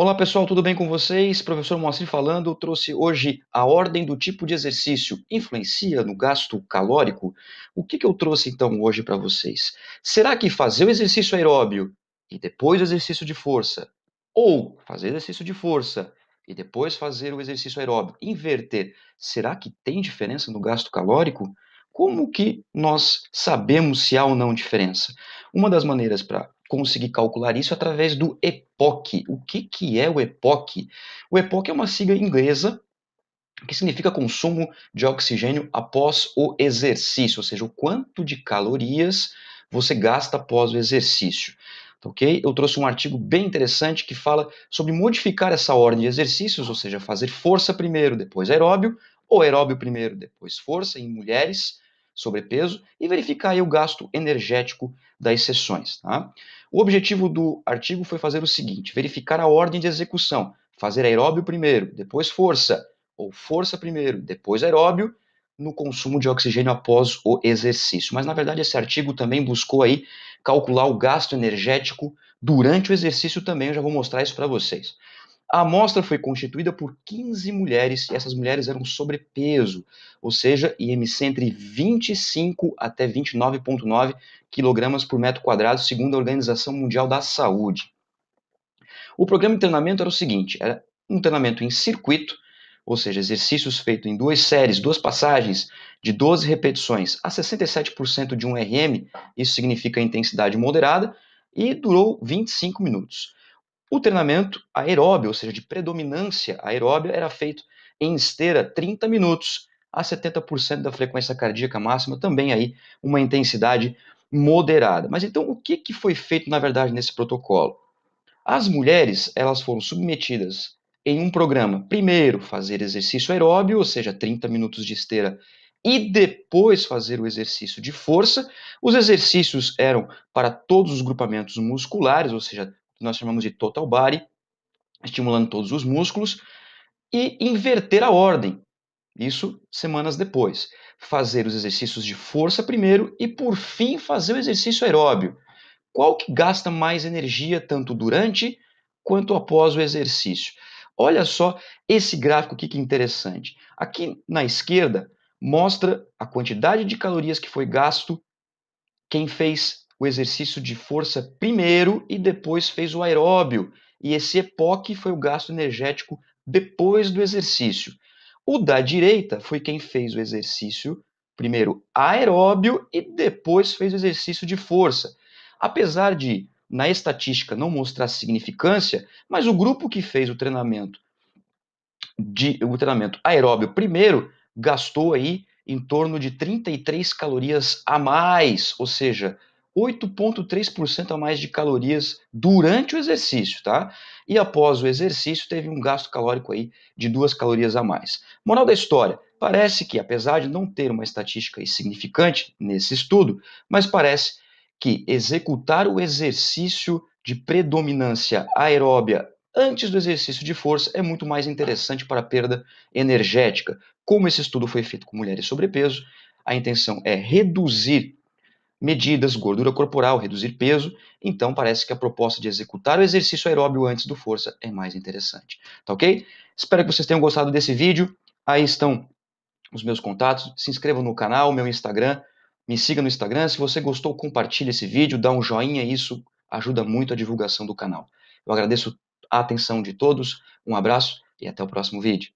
Olá pessoal, tudo bem com vocês? Professor Moacir falando. Eu trouxe hoje a ordem do tipo de exercício influencia no gasto calórico. O que, que eu trouxe então hoje para vocês? Será que fazer o exercício aeróbio e depois o exercício de força, ou fazer exercício de força e depois fazer o exercício aeróbio, inverter, será que tem diferença no gasto calórico? Como que nós sabemos se há ou não diferença? Uma das maneiras para conseguir calcular isso através do EPOC. O que, que é o EPOC? O EPOC é uma sigla inglesa que significa consumo de oxigênio após o exercício, ou seja, o quanto de calorias você gasta após o exercício. Tá ok? Eu trouxe um artigo bem interessante que fala sobre modificar essa ordem de exercícios, ou seja, fazer força primeiro, depois aeróbio, ou aeróbio primeiro, depois força em mulheres, sobrepeso e verificar aí o gasto energético das sessões. Tá? O objetivo do artigo foi fazer o seguinte: verificar a ordem de execução, fazer aeróbio primeiro, depois força, ou força primeiro, depois aeróbio, no consumo de oxigênio após o exercício. Mas na verdade esse artigo também buscou aí calcular o gasto energético durante o exercício também, eu já vou mostrar isso para vocês. A amostra foi constituída por 15 mulheres e essas mulheres eram sobrepeso, ou seja, IMC entre 25 até 29,9 kg por metro quadrado, segundo a Organização Mundial da Saúde. O programa de treinamento era o seguinte: era um treinamento em circuito, ou seja, exercícios feitos em duas séries, duas passagens de 12 repetições a 67% de um RM, isso significa intensidade moderada, e durou 25 minutos. O treinamento aeróbio, ou seja, de predominância aeróbia, era feito em esteira 30 minutos a 70% da frequência cardíaca máxima, também aí uma intensidade moderada. Mas então o que, que foi feito na verdade nesse protocolo? As mulheres, elas foram submetidas em um programa, primeiro fazer exercício aeróbio, ou seja, 30 minutos de esteira e depois fazer o exercício de força. Os exercícios eram para todos os grupamentos musculares, ou seja, que nós chamamos de total body, estimulando todos os músculos, e inverter a ordem, isso semanas depois. Fazer os exercícios de força primeiro e, por fim, fazer o exercício aeróbio. Qual que gasta mais energia tanto durante quanto após o exercício? Olha só esse gráfico aqui que interessante. Aqui na esquerda mostra a quantidade de calorias que foi gasto quem fez o exercício de força primeiro e depois fez o aeróbio. E esse EPOC foi o gasto energético depois do exercício. O da direita foi quem fez o exercício primeiro aeróbio e depois fez o exercício de força. Apesar de, na estatística, não mostrar significância, mas o grupo que fez o treinamento de o treinamento aeróbio primeiro gastou aí em torno de 33 calorias a mais, ou seja, 8,3% a mais de calorias durante o exercício, tá? E após o exercício, teve um gasto calórico aí de 2 calorias a mais. Moral da história: parece que, apesar de não ter uma estatística significante nesse estudo, mas parece que executar o exercício de predominância aeróbia antes do exercício de força é muito mais interessante para a perda energética. Como esse estudo foi feito com mulheres sobrepeso, a intenção é reduzir medidas, gordura corporal, reduzir peso, então parece que a proposta de executar o exercício aeróbio antes do força é mais interessante, tá ok? Espero que vocês tenham gostado desse vídeo, aí estão os meus contatos, se inscrevam no canal, meu Instagram, me siga no Instagram, se você gostou, compartilhe esse vídeo, dá um joinha, isso ajuda muito a divulgação do canal. Eu agradeço a atenção de todos, um abraço e até o próximo vídeo.